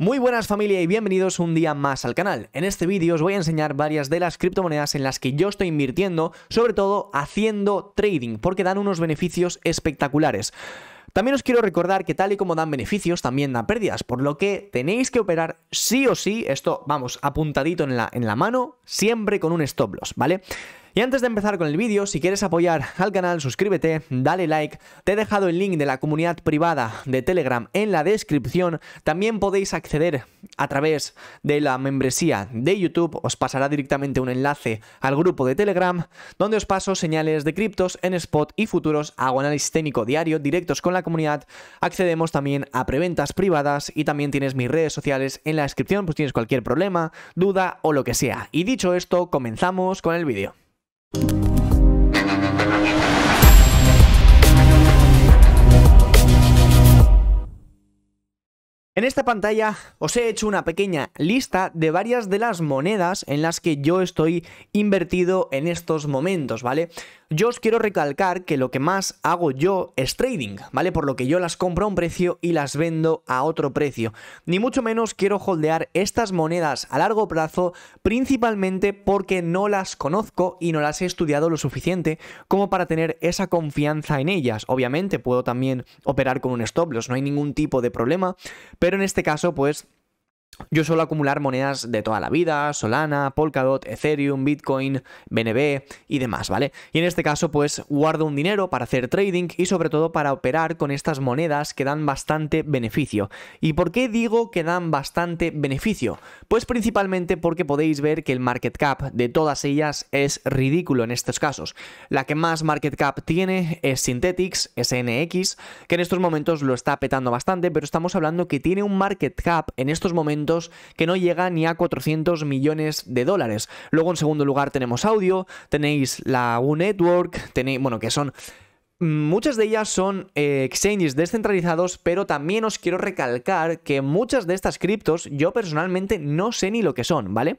Muy buenas familia y bienvenidos un día más al canal. En este vídeo os voy a enseñar varias de las criptomonedas en las que yo estoy invirtiendo, sobre todo haciendo trading, porque dan unos beneficios espectaculares. También os quiero recordar que tal y como dan beneficios, también dan pérdidas, por lo que tenéis que operar sí o sí, esto, vamos, apuntadito en la, en la mano, siempre con un stop loss, ¿vale? Y antes de empezar con el vídeo, si quieres apoyar al canal, suscríbete, dale like, te he dejado el link de la comunidad privada de Telegram en la descripción, también podéis acceder a través de la membresía de YouTube, os pasará directamente un enlace al grupo de Telegram, donde os paso señales de criptos en spot y futuros, hago análisis técnico diario, directos con la comunidad, accedemos también a preventas privadas y también tienes mis redes sociales en la descripción, pues tienes cualquier problema, duda o lo que sea. Y dicho esto, comenzamos con el vídeo. you En esta pantalla os he hecho una pequeña lista de varias de las monedas en las que yo estoy invertido en estos momentos, ¿vale? Yo os quiero recalcar que lo que más hago yo es trading, ¿vale? Por lo que yo las compro a un precio y las vendo a otro precio. Ni mucho menos quiero holdear estas monedas a largo plazo, principalmente porque no las conozco y no las he estudiado lo suficiente como para tener esa confianza en ellas. Obviamente puedo también operar con un stop loss, no hay ningún tipo de problema, pero pero en este caso, pues yo suelo acumular monedas de toda la vida, Solana, Polkadot, Ethereum, Bitcoin, BNB y demás, ¿vale? Y en este caso pues guardo un dinero para hacer trading y sobre todo para operar con estas monedas que dan bastante beneficio. ¿Y por qué digo que dan bastante beneficio? Pues principalmente porque podéis ver que el market cap de todas ellas es ridículo en estos casos. La que más market cap tiene es Synthetix, SNX, que en estos momentos lo está petando bastante, pero estamos hablando que tiene un market cap en estos momentos que no llega ni a 400 millones de dólares. Luego en segundo lugar tenemos audio, tenéis la U Network, tenéis, bueno, que son Muchas de ellas son eh, exchanges descentralizados, pero también os quiero recalcar que muchas de estas criptos yo personalmente no sé ni lo que son, ¿vale?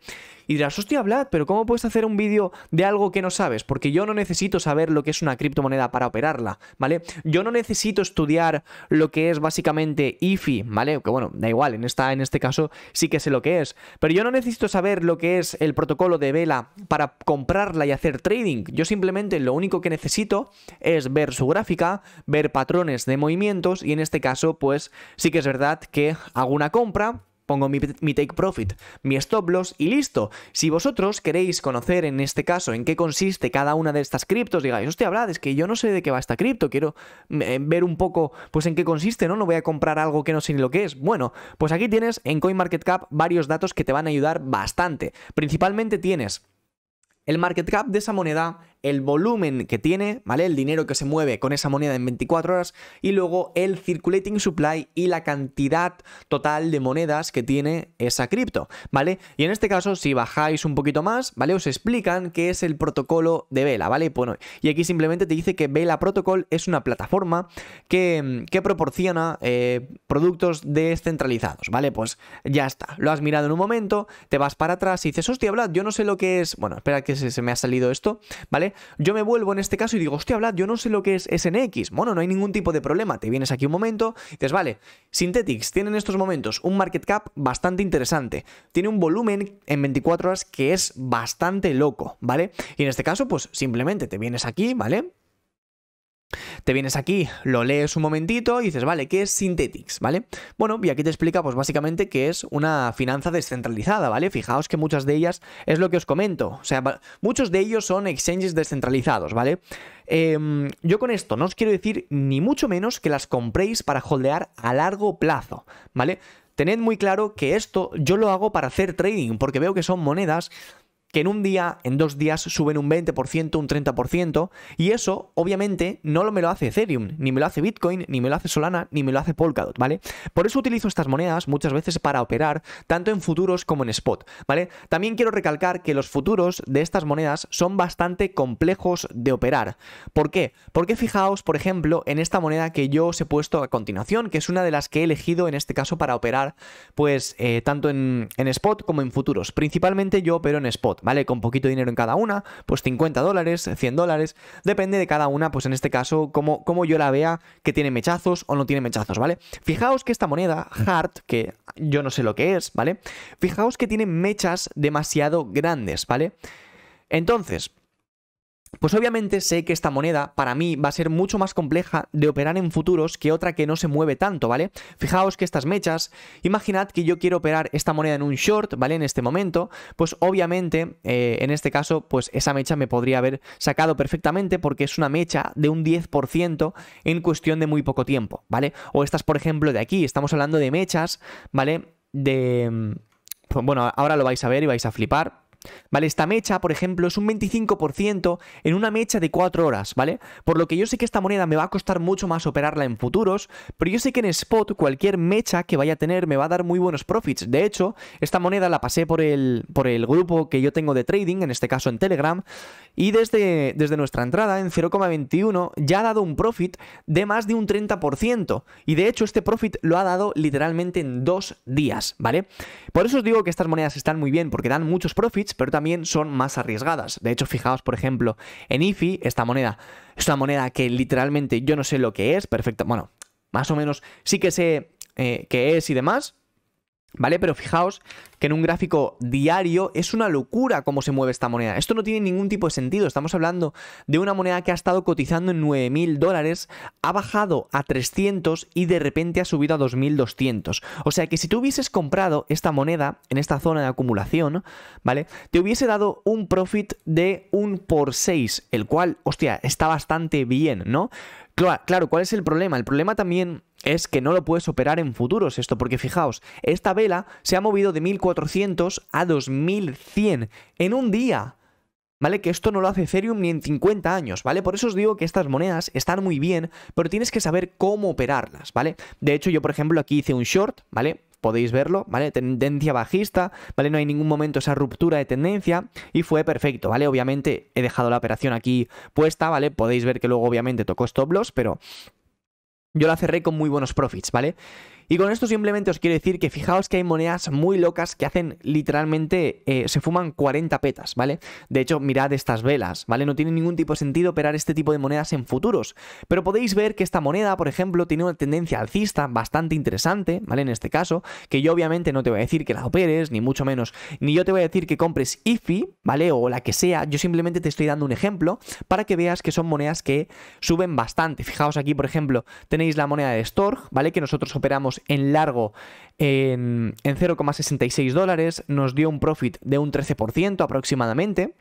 Y dirás, hostia, Vlad, pero ¿cómo puedes hacer un vídeo de algo que no sabes? Porque yo no necesito saber lo que es una criptomoneda para operarla, ¿vale? Yo no necesito estudiar lo que es básicamente IFI, e ¿vale? Que bueno, da igual, en, esta, en este caso sí que sé lo que es. Pero yo no necesito saber lo que es el protocolo de Vela para comprarla y hacer trading. Yo simplemente lo único que necesito es ver su gráfica, ver patrones de movimientos y en este caso, pues sí que es verdad que hago una compra pongo mi, take profit, mi stop loss y listo. Si vosotros queréis conocer en este caso en qué consiste cada una de estas criptos, digáis, hostia, habla, es que yo no sé de qué va esta cripto, quiero mm, eh, ver un poco pues en qué consiste, ¿no? No voy a comprar algo que no sé ni lo que es. Bueno, pues aquí tienes en CoinMarketCap varios datos que te van a ayudar bastante. Principalmente tienes el market cap de esa moneda, el volumen que tiene, ¿vale? El dinero que se mueve con esa moneda en 24 horas y luego el circulating supply y la cantidad total de monedas que tiene esa cripto, ¿vale? Y en este caso, si bajáis un poquito más, ¿vale? Os explican qué es el protocolo de Vela, ¿vale? Bueno, y aquí simplemente te dice que Vela Protocol es una plataforma que, proporciona eh, productos descentralizados, ¿vale? Pues ya está, lo has mirado en un momento, te vas para atrás y dices, hostia, Vlad, yo no sé lo que es... Bueno, espera que se me ha salido esto, ¿vale? Yo me vuelvo en este caso y digo, hostia, Vlad, yo no sé lo que es SNX. Bueno, no hay ningún tipo de problema. Te vienes aquí un momento y dices, vale, Synthetics tiene en estos momentos un market cap bastante interesante. Tiene un volumen en 24 horas que es bastante loco, ¿vale? Y en este caso, pues simplemente te vienes aquí, ¿vale? Te vienes aquí, lo lees un momentito y dices, vale, ¿qué es Synthetics? ¿Vale? Bueno, y aquí te explica, pues básicamente que es una finanza descentralizada, ¿vale? Fijaos que muchas de ellas es lo que os comento. O sea, muchos de ellos son exchanges descentralizados, ¿vale? Em, yo con esto no os quiero decir ni mucho menos que las compréis para holdear a largo plazo, ¿vale? Tened muy claro que esto yo lo hago para hacer trading, porque veo que son monedas que en un día, en dos días, suben un 20%, un 30%, y eso obviamente no lo me lo hace Ethereum, ni me lo hace Bitcoin, ni me lo hace Solana, ni me lo hace Polkadot, ¿vale? Por eso utilizo estas monedas muchas veces para operar tanto en futuros como en spot, ¿vale? También quiero recalcar que los futuros de estas monedas son bastante complejos de operar. ¿Por qué? Porque fijaos, por ejemplo, en esta moneda que yo os he puesto a continuación, que es una de las que he elegido en este caso para operar, pues, eh, tanto en, en spot como en futuros. Principalmente yo opero en spot. ¿vale? Con poquito dinero en cada una, pues 50 dólares, 100 dólares, depende de cada una, pues en este caso, como, como yo la vea, que tiene mechazos o no tiene mechazos, ¿vale? Fijaos que esta moneda, hart que yo no sé lo que es, ¿vale? Fijaos que tiene mechas demasiado grandes, ¿vale? Entonces, pues obviamente sé que esta moneda para mí va a ser mucho más compleja de operar en futuros que otra que no se mueve tanto, ¿vale? Fijaos que estas mechas, imaginad que yo quiero operar esta moneda en un short, ¿vale? En este momento, pues obviamente eh, en este caso, pues esa mecha me podría haber sacado perfectamente porque es una mecha de un 10% en cuestión de muy poco tiempo, ¿vale? O estas, por ejemplo, de aquí, estamos hablando de mechas, ¿vale? De... Mm, bueno, ahora lo vais a ver y vais a flipar, ¿vale? Esta mecha, por ejemplo, es un 25% en una mecha de 4 horas, ¿vale? Por lo que yo sé que esta moneda me va a costar mucho más operarla en futuros, pero yo sé que en spot cualquier mecha que vaya a tener me va a dar muy buenos profits. De hecho, esta moneda la pasé por el, por el grupo que yo tengo de trading, en este caso en Telegram, y desde, desde nuestra entrada en 0,21 ya ha dado un profit de más de un 30%, y de hecho este profit lo ha dado literalmente en dos días, ¿vale? Por eso os digo que estas monedas están muy bien porque dan muchos profits, pero también son más arriesgadas. De hecho, fijaos, por ejemplo, en IFI, esta moneda es una moneda que literalmente yo no sé lo que es, Perfecto, bueno, más o menos sí que sé que eh, qué es y demás, ¿Vale? Pero fijaos que en un gráfico diario es una locura cómo se mueve esta moneda. Esto no tiene ningún tipo de sentido. Estamos hablando de una moneda que ha estado cotizando en 9.000 dólares, ha bajado a 300 y de repente ha subido a 2.200. O sea que si tú hubieses comprado esta moneda en esta zona de acumulación, ¿vale? Te hubiese dado un profit de 1 por 6, el cual, hostia, está bastante bien, ¿no? Claro, ¿cuál es el problema? El problema también es que no lo puedes operar en futuros esto, porque fijaos, esta vela se ha movido de 1400 a 2100 en un día. ¿Vale? Que esto no lo hace Ethereum ni en 50 años, ¿vale? Por eso os digo que estas monedas están muy bien, pero tienes que saber cómo operarlas, ¿vale? De hecho, yo, por ejemplo, aquí hice un short, ¿vale? podéis verlo, ¿vale? Tendencia bajista, ¿vale? No hay ningún momento esa ruptura de tendencia y fue perfecto, ¿vale? Obviamente he dejado la operación aquí puesta, ¿vale? Podéis ver que luego obviamente tocó stop loss, pero yo la cerré con muy buenos profits, ¿vale? Y con esto simplemente os quiero decir que fijaos que hay monedas muy locas que hacen literalmente, eh, se fuman 40 petas, ¿vale? De hecho, mirad estas velas, ¿vale? No tiene ningún tipo de sentido operar este tipo de monedas en futuros. Pero podéis ver que esta moneda, por ejemplo, tiene una tendencia alcista bastante interesante, ¿vale? En este caso, que yo obviamente no te voy a decir que la operes, ni mucho menos, ni yo te voy a decir que compres IFI, ¿vale? O la que sea, yo simplemente te estoy dando un ejemplo para que veas que son monedas que suben bastante. Fijaos aquí, por ejemplo, tenéis la moneda de Storg, ¿vale? Que nosotros operamos en largo en, en 0,66 dólares, nos dio un profit de un 13% aproximadamente.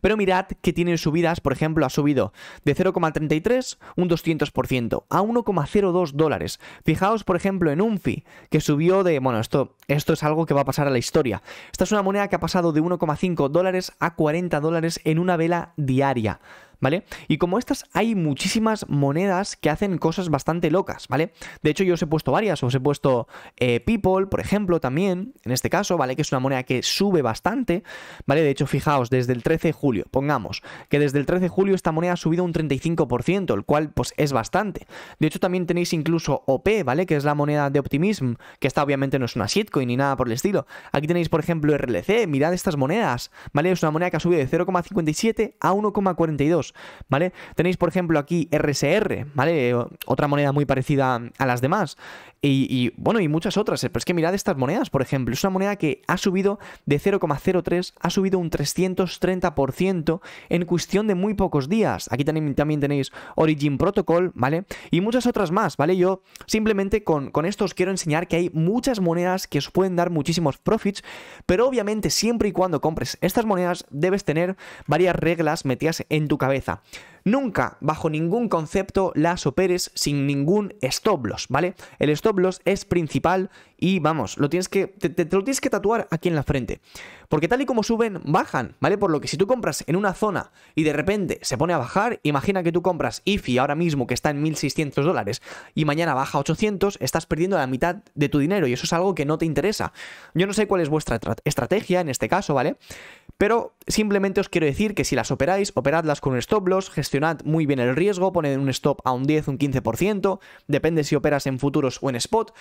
Pero mirad que tienen subidas, por ejemplo, ha subido de 0,33 un 200% a 1,02 dólares. Fijaos, por ejemplo, en Unfi, que subió de, bueno, esto, esto es algo que va a pasar a la historia. Esta es una moneda que ha pasado de 1,5 dólares a 40 dólares en una vela diaria. ¿vale? Y como estas hay muchísimas monedas que hacen cosas bastante locas, ¿vale? De hecho yo os he puesto varias, os he puesto eh, People, por ejemplo, también, en este caso, ¿vale? Que es una moneda que sube bastante, ¿vale? De hecho, fijaos, desde el 13 de julio, pongamos, que desde el 13 de julio esta moneda ha subido un 35%, el cual pues es bastante. De hecho también tenéis incluso OP, ¿vale? Que es la moneda de Optimism, que esta obviamente no es una shitcoin ni nada por el estilo. Aquí tenéis, por ejemplo, RLC, mirad estas monedas, ¿vale? Es una moneda que ha subido de 0,57 a 1,42. ¿vale? Tenéis, por ejemplo, aquí RSR, ¿vale? Eh, otra moneda muy parecida a las demás. Y, bueno, y muchas otras. Pero es que mirad estas monedas, por ejemplo. Es una moneda que ha subido de 0,03, ha subido un 330% en cuestión de muy pocos días. Aquí también, también, tenéis Origin Protocol, ¿vale? Y muchas otras más, ¿vale? Yo simplemente con, con esto os quiero enseñar que hay muchas monedas que os pueden dar muchísimos profits, pero obviamente siempre y cuando compres estas monedas debes tener varias reglas metidas en tu cabeza cabeza. Nunca, bajo ningún concepto, las operes sin ningún stop loss, ¿vale? El stop loss es principal y vamos, lo tienes que, te, lo tienes que tatuar aquí en la frente. Porque tal y como suben, bajan, ¿vale? Por lo que si tú compras en una zona y de repente se pone a bajar, imagina que tú compras IFI ahora mismo que está en 1.600 dólares y mañana baja a 800, estás perdiendo la mitad de tu dinero y eso es algo que no te interesa. Yo no sé cuál es vuestra estrategia en este caso, ¿vale? Pero simplemente os quiero decir que si las operáis, operadlas con un stop loss, muy bien el riesgo, ponen un stop a un 10, un 15%, depende si operas en futuros o en spot.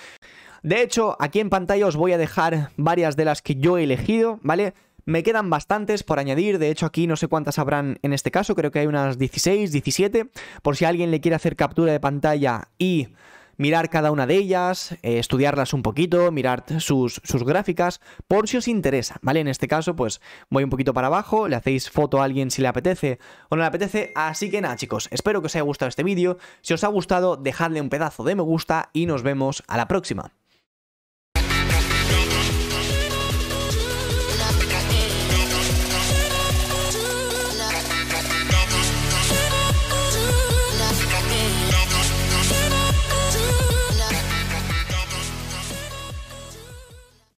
De hecho, aquí en pantalla os voy a dejar varias de las que yo he elegido, ¿vale? Me quedan bastantes por añadir, de hecho aquí no sé cuántas habrán en este caso, creo que hay unas 16, 17, por si alguien le quiere hacer captura de pantalla y mirar cada una de ellas, eh, estudiarlas un poquito, mirar sus, sus, gráficas, por si os interesa, ¿vale? En este caso, pues voy un poquito para abajo, le hacéis foto a alguien si le apetece o no le apetece, así que nada chicos, espero que os haya gustado este vídeo, si os ha gustado dejadle un pedazo de me gusta y nos vemos a la próxima.